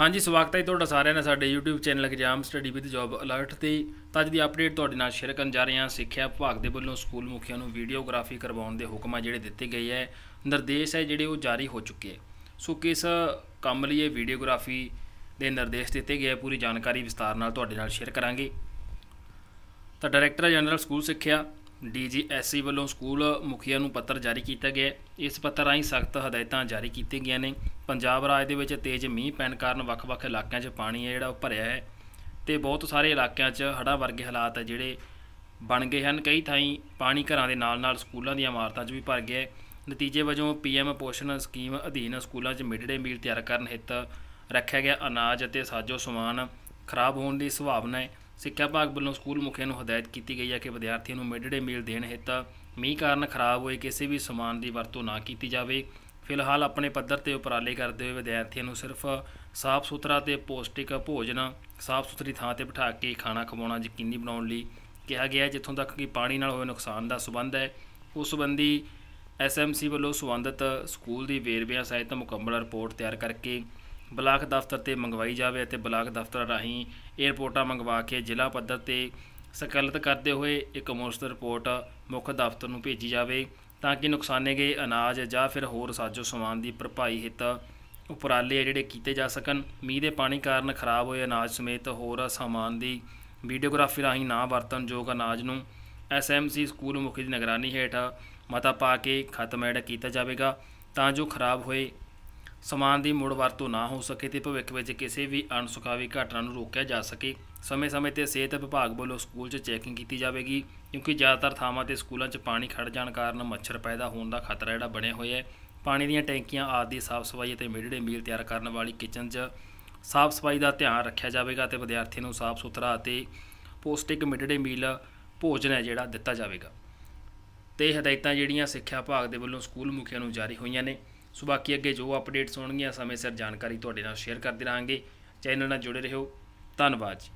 ਹਾਂਜੀ ਸਵਾਗਤ ਹੈ ਤੁਹਾਡਾ ਸਾਰਿਆਂ ਦਾ ਸਾਡੇ YouTube channel exam study with job alert ਤੇ ਤਾਂ ਅੱਜ ਦੀ ਅਪਡੇਟ ਤੁਹਾਡੇ ਨਾਲ ਸ਼ੇਅਰ ਕਰਨ ਜਾ ਰਹੇ ਹਾਂ ਸਿੱਖਿਆ ਵਿਭਾਗ ਦੇ ਵੱਲੋਂ ਸਕੂਲ ਮੁਖੀਆਂ ਨੂੰ ਵੀਡੀਓਗ੍ਰਾਫੀ ਕਰਵਾਉਣ ਦੇ ਹੁਕਮ ਆ ਜਿਹੜੇ ਦਿੱਤੇ ਗਏ ਹੈ ਨਿਰਦੇਸ਼ ਹੈ ਜਿਹੜੇ ਉਹ ਜਾਰੀ ਹੋ ਚੁੱਕੇ ਸੋ ਕਿਸ ਕੰਮ ਲਈ ਇਹ ਵੀਡੀਓਗ੍ਰਾਫੀ ਦੇ ਨਿਰਦੇਸ਼ ਦਿੱਤੇ ਗਏ ਪੂਰੀ ਜਾਣਕਾਰੀ ਵਿਸਤਾਰ ਨਾਲ ਤੁਹਾਡੇ ਨਾਲ ਸ਼ੇਅਰ ਕਰਾਂਗੇ ਤਾਂ ਡਾਇਰੈਕਟਰ ਜਨਰਲ ਸਕੂਲ ਸਿੱਖਿਆ ਡੀਜੀਐਸਸੀ ਵੱਲੋਂ ਸਕੂਲ ਮੁਖੀਆਂ ਨੂੰ ਪੱਤਰ ਜਾਰੀ ਕੀਤਾ ਗਿਆ ਇਸ ਪੱਤਰ ਰਾਹੀਂ ਸਖਤ ਹਦਾਇਤਾਂ ਜਾਰੀ ਕੀਤੀਆਂ ਗਈਆਂ ਨੇ ਪੰਜਾਬ ਰਾਜ ਦੇ ਵਿੱਚ ਤੇਜ਼ ਮੀਂਹ ਪੈਣ ਕਾਰਨ ਵੱਖ-ਵੱਖ ਇਲਾਕਿਆਂ 'ਚ ਪਾਣੀ ਹੈ ਜਿਹੜਾ ਭਰਿਆ ਹੈ ਤੇ ਬਹੁਤ ਸਾਰੇ ਇਲਾਕਿਆਂ 'ਚ ਹੜਾ ਵਰਗੇ ਹਾਲਾਤ ਹੈ ਜਿਹੜੇ ਬਣ ਗਏ ਹਨ ਕਈ ਥਾਈਂ ਪਾਣੀ ਘਰਾਂ ਦੇ ਨਾਲ-ਨਾਲ ਸਕੂਲਾਂ ਦੀਆਂ ਇਮਾਰਤਾਂ 'ਚ ਵੀ ਭਰ ਗਿਆ ਨਤੀਜੇ ਵਜੋਂ ਪੀਐਮ ਪੋਸ਼ਣ ਸਕੀਮ ਅਧੀਨ ਸਕੂਲਾਂ 'ਚ ਮਿਡ ਡੇ ਮੀਲ ਤਿਆਰ ਕਰਨ ਹਿੱਤ ਰੱਖਿਆ ਗਿਆ ਅਨਾਜ ਅਤੇ ਸਾਜੋ ਸਮਾਨ ਖਰਾਬ ਹੋਣ ਦੀ ਸੰਭਾਵਨਾ ਹੈ ਸਿੱਖਿਆ ਵਿਭਾਗ ਵੱਲੋਂ ਸਕੂਲ ਮੁਖੀ ਨੂੰ ਹਦਾਇਤ ਕੀਤੀ ਗਈ ਹੈ ਕਿ ਵਿਦਿਆਰਥੀਆਂ ਨੂੰ ਮਿਡ ਡੇ ਮੀਲ ਦੇਣ ਹਿੱਤ ਮੀਂਹ ਕਾਰਨ ਖਰਾਬ ਹੋਏ ਕਿਸੇ ਵੀ ਸਮਾਨ ਦੀ ਵਰਤੋਂ ਨਾ ਕੀਤੀ ਜਾਵੇ ਫਿਲਹਾਲ ਆਪਣੇ ਪੱਧਰ ਤੇ ਉਪਰਾਲੇ ਕਰਦੇ ਹੋਏ ਵਿਦਿਆਰਥੀਆਂ ਨੂੰ ਸਿਰਫ ਸਾਫ਼ ਸੁਥਰਾ ਤੇ ਪੌਸ਼ਟਿਕ ਭੋਜਨ ਸਾਫ਼ ਸੁਥਰੀ ਥਾਂ ਤੇ ਬਿਠਾ ਕੇ ਖਾਣਾ ਖਵਾਉਣਾ ਯਕੀਨੀ ਬਣਾਉਣ ਲਈ ਕਿਹਾ ਗਿਆ ਹੈ ਜਿੱਥੋਂ ਤੱਕ ਕਿ ਪਾਣੀ ਨਾਲ ਹੋਏ ਨੁਕਸਾਨ ਦਾ ਸਬੰਧ ਹੈ ਉਸ ਸੰਬੰਧੀ ਐਸਐਮਸੀ ਵੱਲੋਂ ਸਬੰਧਤ ਸਕੂਲ ਦੀ ਵੇਰਵਿਆਂ ਸਹਿਤ ਮੁਕੰਮਲ ਰਿਪੋਰਟ ਤਿਆਰ ਕਰਕੇ ਬਲਾਕ ਦਫ਼ਤਰ ਤੇ ਮੰਗਵਾਈ ਜਾਵੇ ਅਤੇ ਬਲਾਕ ਦਫ਼ਤਰ ਰਾਹੀਂ 에ਅਰਪੋਰਟਾਂ ਮੰਗਵਾ ਕੇ ਜ਼ਿਲ੍ਹਾ ਪੱਧਰ ਤੇ ਸਕਲਤ ਕਰਦੇ ਹੋਏ ਇੱਕ ਮੋਸਟ ਰਿਪੋਰਟ ਮੁੱਖ ਦਫ਼ਤਰ ਨੂੰ ਭੇਜੀ ਜਾਵੇ ਤਾਂ ਕਿ ਨੁਕਸਾਨੇ ਗਏ ਅਨਾਜ ਜਾਂ ਫਿਰ ਹੋਰ ਸਾਜੋ ਸਮਾਨ ਦੀ ਭਰਪਾਈ ਹਿੱਤ ਉਪਰਾਲੇ ਜਿਹੜੇ ਕੀਤੇ ਜਾ ਸਕਣ ਮੀਂਹ ਦੇ ਪਾਣੀ ਕਾਰਨ ਖਰਾਬ ਹੋਏ ਅਨਾਜ ਸਮੇਤ ਹੋਰ ਸਮਾਨ ਦੀ ਵੀਡੀਓਗ੍ਰਾਫੀ ਰਾਹੀਂ ਨਾ ਵਰਤਨ ਯੋਗ ਅਨਾਜ ਨੂੰ ਐਸਐਮਸੀ ਸਕੂਲ ਮੁਖੀ ਦੀ ਨਿਗਰਾਨੀ ਹੇਠ ਮਤਾ ਪਾ ਕੇ ਖਤਮ ਐਡ ਕੀਤਾ ਜਾਵੇਗਾ ਤਾਂ ਜੋ ਖਰਾਬ ਹੋਏ ਸਮਾਨ ਦੀ ਮੁੜ ਵਰਤੋਂ ਨਾ ਹੋ ਸਕੇ ਤੇ ਭਵਿੱਖ ਵਿੱਚ ਕਿਸੇ ਵੀ ਅਣਸੁਖਾਵੀ ਘਟਨਾ ਨੂੰ ਰੋਕਿਆ ਜਾ ਸਕੇ ਸਮੇਂ-ਸਮੇਂ ਤੇ ਸਿਹਤ ਵਿਭਾਗ ਵੱਲੋਂ ਸਕੂਲ 'ਚ ਚੈਕਿੰਗ ਕੀਤੀ ਜਾਵੇਗੀ ਕਿਉਂਕਿ ਜ਼ਿਆਦਾਤਰ ਥਾਵਾਂ ਤੇ ਸਕੂਲਾਂ 'ਚ ਪਾਣੀ ਖੜ ਜਾਣ ਕਾਰਨ ਮੱਛਰ ਪੈਦਾ ਹੋਣ ਦਾ ਖਤਰਾ ਜਿਹੜਾ ਬਣਿਆ ਹੋਇਆ ਹੈ ਪਾਣੀ ਦੀਆਂ ਟੈਂਕੀਆਂ ਆਦਿ ਦੀ ਸਾਫ਼ ਸਫਾਈ ਅਤੇ ਮਿਡਡੇ ਮੀਲ ਤਿਆਰ ਕਰਨ ਵਾਲੀ ਕਿਚਨ 'ਚ ਸਾਫ਼ ਸਫਾਈ ਦਾ ਧਿਆਨ ਰੱਖਿਆ ਜਾਵੇਗਾ ਤੇ ਵਿਦਿਆਰਥੀਆਂ ਨੂੰ ਸਾਫ਼ ਸੁਥਰਾ ਅਤੇ ਪੌਸ਼ਟਿਕ ਮਿਡਡੇ ਮੀਲ ਭੋਜਨ ਹੈ ਜਿਹੜਾ ਦਿੱਤਾ ਜਾਵੇਗਾ ਤੇ ਹਦਾਇਤਾਂ ਜਿਹੜੀਆਂ ਸਿੱਖਿਆ ਵਿਭਾਗ ਦੇ ਵੱਲੋਂ ਸਕੂਲ ਮੁਖੀਆਂ ਨੂੰ ਜਾਰੀ ਹੋਈਆਂ ਨੇ ਸੋ ਬਾਕੀ ਅੱਗੇ ਜੋ ਅਪਡੇਟਸ ਹੋਣਗੀਆਂ ਸਮੇਂ ਸਿਰ ਜਾਣਕਾਰੀ ਤੁਹਾਡੇ ਨਾਲ ਸ਼ੇਅਰ ਕਰਦੇ ਰਹਾਂਗੇ ਚੈਨਲ ਨਾਲ ਜੁੜੇ ਰਹੋ ਧੰਨਵਾਦ